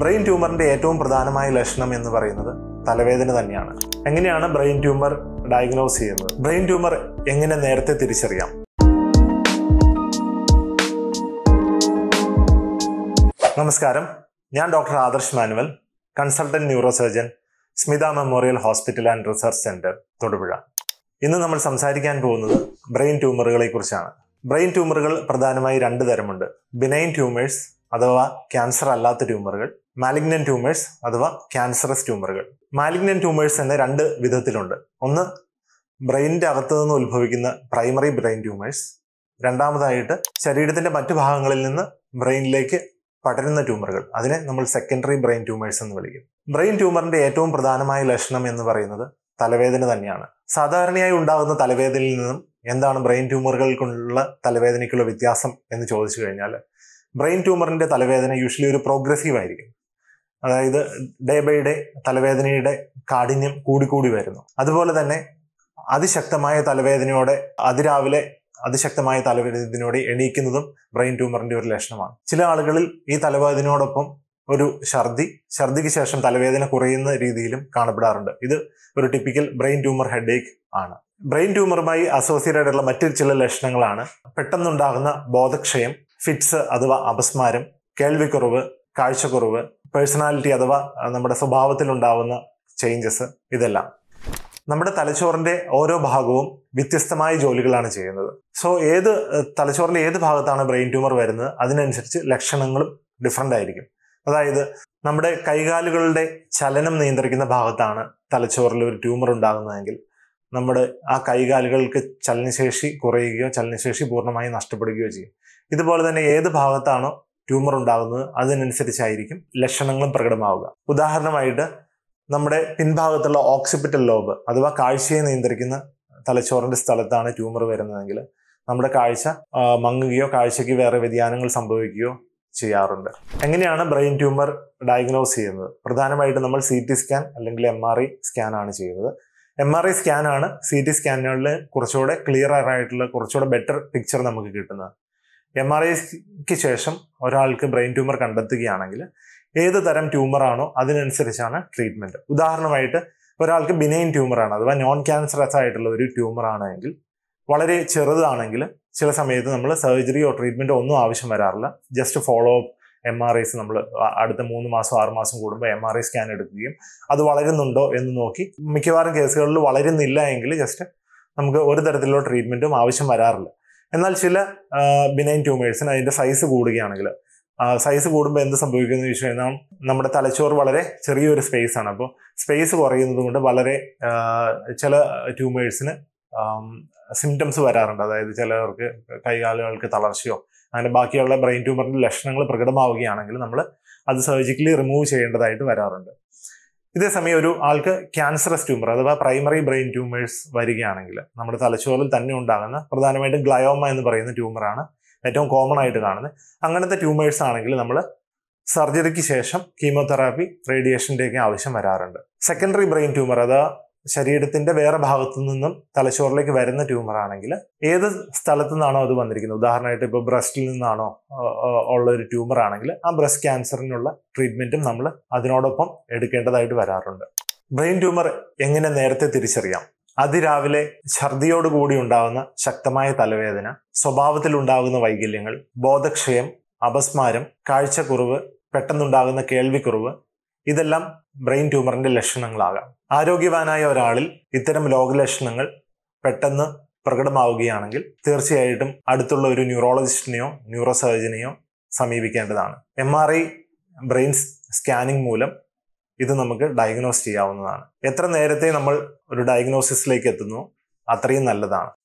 brain ട്യൂമറിൻ്റെ ഏറ്റവും പ്രധാനമായ ലക്ഷണം എന്ന് പറയുന്നത് തലവേദന തന്നെയാണ് എങ്ങനെയാണ് ബ്രെയിൻ ട്യൂമർ ഡയഗ്നോസ് ചെയ്യുന്നത് ബ്രെയിൻ ട്യൂമർ എങ്ങനെ നേരത്തെ തിരിച്ചറിയാം നമസ്കാരം ഞാൻ doctor Adarsh Manuel consultant neurosurgeon Smitha memorial hospital and research centre Thodupuzha ഇന്ന് നമ്മൾ സംസാരിക്കാൻ പോകുന്നത് ബ്രെയിൻ ട്യൂമറുകളെ കുറിച്ചാണ് ബ്രെയിൻ ട്യൂമറുകൾ പ്രധാനമായി രണ്ട് തരമുണ്ട് ബിനൈൻ ട്യൂമേഴ്സ് അഥവാ ക്യാൻസർ അല്ലാത്ത ട്യൂമറുകൾ മാലിഗ്നൻ ട്യൂമേഴ്സ് അഥവാ ക്യാൻസറസ് ട്യൂമറുകൾ മാലിഗ്നൻ ട്യൂമേഴ്സ് എന്ന രണ്ട് വിധത്തിലുണ്ട് ഒന്ന് ബ്രെയിനിന്റെ അകത്തു നിന്ന് ഉത്ഭവിക്കുന്ന പ്രൈമറി ബ്രെയിൻ ട്യൂമേഴ്സ് രണ്ടാമതായിട്ട് ശരീരത്തിൻ്റെ മറ്റു ഭാഗങ്ങളിൽ നിന്ന് ബ്രെയിനിലേക്ക് പടരുന്ന ട്യൂമറുകൾ അതിനെ നമ്മൾ സെക്കൻഡറി ബ്രെയിൻ ട്യൂമേഴ്സ് എന്ന് വിളിക്കും ബ്രെയിൻ ട്യൂമറിൻ്റെ ഏറ്റവും പ്രധാനമായ ലക്ഷണം എന്ന് പറയുന്നത് തലവേദന തന്നെയാണ് സാധാരണയായി ഉണ്ടാകുന്ന തലവേദനയിൽ നിന്നും എന്താണ് ബ്രെയിൻ ട്യൂമറുകൾക്കുള്ള തലവേദനയ്ക്കുള്ള വ്യത്യാസം എന്ന് ചോദിച്ചു കഴിഞ്ഞാൽ ബ്രെയിൻ ട്യൂമറിൻ്റെ തലവേദന യൂഷ്വലി ഒരു പ്രോഗ്രസീവ് ആയിരിക്കും അതായത് ഡേ ബൈ ഡേ തലവേദനയുടെ കാഠിന്യം കൂടിക്കൂടി വരുന്നു അതുപോലെ തന്നെ അതിശക്തമായ തലവേദനയോടെ അതിരാവിലെ അതിശക്തമായ തലവേദനയോടെ എണീക്കുന്നതും ബ്രെയിൻ ട്യൂമറിന്റെ ഒരു ലക്ഷണമാണ് ചില ആളുകളിൽ ഈ തലവേദനയോടൊപ്പം ഒരു ഛർദി ഛർദിക്ക് ശേഷം തലവേദന കുറയുന്ന രീതിയിലും കാണപ്പെടാറുണ്ട് ഇത് ഒരു ടിപ്പിക്കൽ ബ്രെയിൻ ട്യൂമർ ഏക്ക് ആണ് ബ്രെയിൻ ട്യൂമറുമായി അസോസിയേറ്റഡ് ആയിട്ടുള്ള മറ്റു ചില ലക്ഷണങ്ങളാണ് പെട്ടെന്നുണ്ടാകുന്ന ബോധക്ഷയം ഫിറ്റ്സ് അഥവാ അപസ്മാരം കേൾവിക്കുറവ് കാഴ്ചക്കുറവ് പേഴ്സണാലിറ്റി അഥവാ നമ്മുടെ സ്വഭാവത്തിലുണ്ടാവുന്ന ചേഞ്ചസ് ഇതെല്ലാം നമ്മുടെ തലച്ചോറിന്റെ ഓരോ ഭാഗവും വ്യത്യസ്തമായ ജോലികളാണ് ചെയ്യുന്നത് സോ ഏത് തലച്ചോറിന്റെ ഏത് ഭാഗത്താണ് ബ്രെയിൻ ട്യൂമർ വരുന്നത് അതിനനുസരിച്ച് ലക്ഷണങ്ങളും ഡിഫറെൻ്റ് ആയിരിക്കും അതായത് നമ്മുടെ കൈകാലുകളുടെ ചലനം നിയന്ത്രിക്കുന്ന ഭാഗത്താണ് തലച്ചോറിൽ ഒരു ട്യൂമർ ഉണ്ടാകുന്നതെങ്കിൽ നമ്മുടെ ആ കൈകാലുകൾക്ക് ചലനശേഷി കുറയുകയോ ചലനശേഷി പൂർണ്ണമായി നഷ്ടപ്പെടുകയോ ചെയ്യും ഇതുപോലെ തന്നെ ഏത് ഭാഗത്താണോ ട്യൂമർ ഉണ്ടാകുന്നത് അതിനനുസരിച്ചായിരിക്കും ലക്ഷണങ്ങളും പ്രകടമാവുക ഉദാഹരണമായിട്ട് നമ്മുടെ പിൻഭാഗത്തുള്ള ഓക്സിപിറ്റൽ ലോബ് അഥവാ കാഴ്ചയെ നിയന്ത്രിക്കുന്ന തലച്ചോറിന്റെ സ്ഥലത്താണ് ട്യൂമർ വരുന്നതെങ്കിൽ നമ്മുടെ കാഴ്ച മങ്ങുകയോ കാഴ്ചയ്ക്ക് വേറെ വ്യതിയാനങ്ങൾ സംഭവിക്കുകയോ ചെയ്യാറുണ്ട് എങ്ങനെയാണ് ബ്രെയിൻ ട്യൂമർ ഡയഗ്നോസ് ചെയ്യുന്നത് പ്രധാനമായിട്ട് നമ്മൾ സി ടി സ്കാൻ അല്ലെങ്കിൽ എം ആർ ഐ സ്കാൻ ആണ് ചെയ്യുന്നത് എം ആർ ഐ സ്കാനാണ് സി ടി സ്കാനുകളിൽ കുറച്ചുകൂടെ ക്ലിയർ ആയിട്ടുള്ള കുറച്ചുകൂടെ ബെറ്റർ പിക്ചർ നമുക്ക് കിട്ടുന്നത് എം ആർ ഐക്ക് ശേഷം ഒരാൾക്ക് ബ്രെയിൻ ട്യൂമർ കണ്ടെത്തുകയാണെങ്കിൽ ഏത് തരം ട്യൂമറാണോ അതിനനുസരിച്ചാണ് ട്രീറ്റ്മെൻറ്റ് ഉദാഹരണമായിട്ട് ഒരാൾക്ക് ബിനൈൻ ട്യൂമറാണ് അഥവാ നോൺ ക്യാൻസറസ് ആയിട്ടുള്ള ഒരു ട്യൂമറാണെങ്കിൽ വളരെ ചെറുതാണെങ്കിൽ ചില സമയത്ത് നമ്മൾ സർജറിയോ ട്രീറ്റ്മെൻറ്റോ ഒന്നും ആവശ്യം വരാറില്ല just follow up M R Is നമ്മൾ അടുത്ത മൂന്ന് മാസം ആറ് മാസം കൂടുമ്പോൾ എം ആർ ഐ സ്കാൻ എടുക്കുകയും അത് വളരുന്നുണ്ടോ എന്ന് നോക്കി മിക്കവാറും കേസുകളിൽ വളരുന്നില്ല എങ്കിൽ ജസ്റ്റ് നമുക്ക് ഒരു തരത്തിലുള്ള ട്രീറ്റ്മെൻറ്റും ആവശ്യം വരാറില്ല എന്നാൽ ചില ബിനൈൻ ട്യൂമേഴ്സിന് അതിൻ്റെ സൈസ് കൂടുകയാണെങ്കിൽ സൈസ് കൂടുമ്പോൾ എന്ത് സംഭവിക്കുന്നു ചോദിച്ചു കഴിഞ്ഞാൽ നമ്മുടെ തലച്ചോറ് വളരെ ചെറിയൊരു സ്പേസ് ആണ് അപ്പോൾ സ്പേസ് കുറയുന്നത് കൊണ്ട് വളരെ ചില ട്യൂമേഴ്സിന് സിംറ്റംസ് വരാറുണ്ട് അതായത് ചിലവർക്ക് കൈകാലുകൾക്ക് തളർച്ചയോ അങ്ങനെ ബാക്കിയുള്ള ബ്രെയിൻ ട്യൂമറിൻ്റെ ലക്ഷണങ്ങൾ പ്രകടമാവുകയാണെങ്കിൽ നമ്മൾ അത് സർജിക്കലി റിമൂവ് ചെയ്യേണ്ടതായിട്ട് വരാറുണ്ട് ഇതേസമയം ഒരു ആൾക്ക് ക്യാൻസറസ് ട്യൂമർ അഥവാ പ്രൈമറി ബ്രെയിൻ ട്യൂമേഴ്സ് വരികയാണെങ്കിൽ നമ്മുടെ തലച്ചോറിൽ തന്നെ ഉണ്ടാകുന്ന പ്രധാനമായിട്ടും ഗ്ലയോമ എന്ന് പറയുന്ന ട്യൂമറാണ് ഏറ്റവും കോമൺ ആയിട്ട് കാണുന്നത് അങ്ങനത്തെ ട്യൂമേഴ്സ് ആണെങ്കിൽ നമ്മൾ സർജറിക്ക് ശേഷം കീമോതെറാപ്പി റേഡിയേഷൻ്റെയൊക്കെ ആവശ്യം വരാറുണ്ട് സെക്കൻഡറി ബ്രെയിൻ ട്യൂമർ അഥവാ ശരീരത്തിന്റെ വേറെ ഭാഗത്തു നിന്നും തലച്ചോറിലേക്ക് വരുന്ന ട്യൂമർ ആണെങ്കിൽ ഏത് സ്ഥലത്തു നിന്നാണോ അത് വന്നിരിക്കുന്നത് ഉദാഹരണമായിട്ട് ഇപ്പോൾ ബ്രസ്റ്റിൽ നിന്നാണോ ഉള്ള ഒരു ട്യൂമർ ആണെങ്കിൽ ആ ബ്രസ്റ്റ് ക്യാൻസറിനുള്ള ട്രീറ്റ്മെന്റും നമ്മൾ അതിനോടൊപ്പം എടുക്കേണ്ടതായിട്ട് വരാറുണ്ട് ബ്രെയിൻ ട്യൂമർ എങ്ങനെ നേരത്തെ തിരിച്ചറിയാം അതിരാവിലെ ഛർദിയോടുകൂടി ഉണ്ടാകുന്ന ശക്തമായ തലവേദന സ്വഭാവത്തിൽ ഉണ്ടാകുന്ന വൈകല്യങ്ങൾ ബോധക്ഷയം അപസ്മാരം കാഴ്ചക്കുറവ് പെട്ടെന്നുണ്ടാകുന്ന കേൾവിക്കുറവ് ഇതെല്ലാം ബ്രെയിൻ ട്യൂമറിന്റെ ലക്ഷണങ്ങളാകാം ആരോഗ്യവാനായ ഒരാളിൽ ഇത്തരം രോഗലക്ഷണങ്ങൾ പെട്ടെന്ന് പ്രകടമാവുകയാണെങ്കിൽ തീർച്ചയായിട്ടും അടുത്തുള്ള ഒരു ന്യൂറോളജിസ്റ്റിനെയോ ന്യൂറോ സർജനെയോ സമീപിക്കേണ്ടതാണ് M R I brain scanning മൂലം ഇത് നമുക്ക് ഡയഗ്നോസ് ചെയ്യാവുന്നതാണ് എത്ര നേരത്തെ നമ്മൾ ഒരു ഡയഗ്നോസിസിലേക്ക് എത്തുന്നു അത്രയും നല്ലതാണ്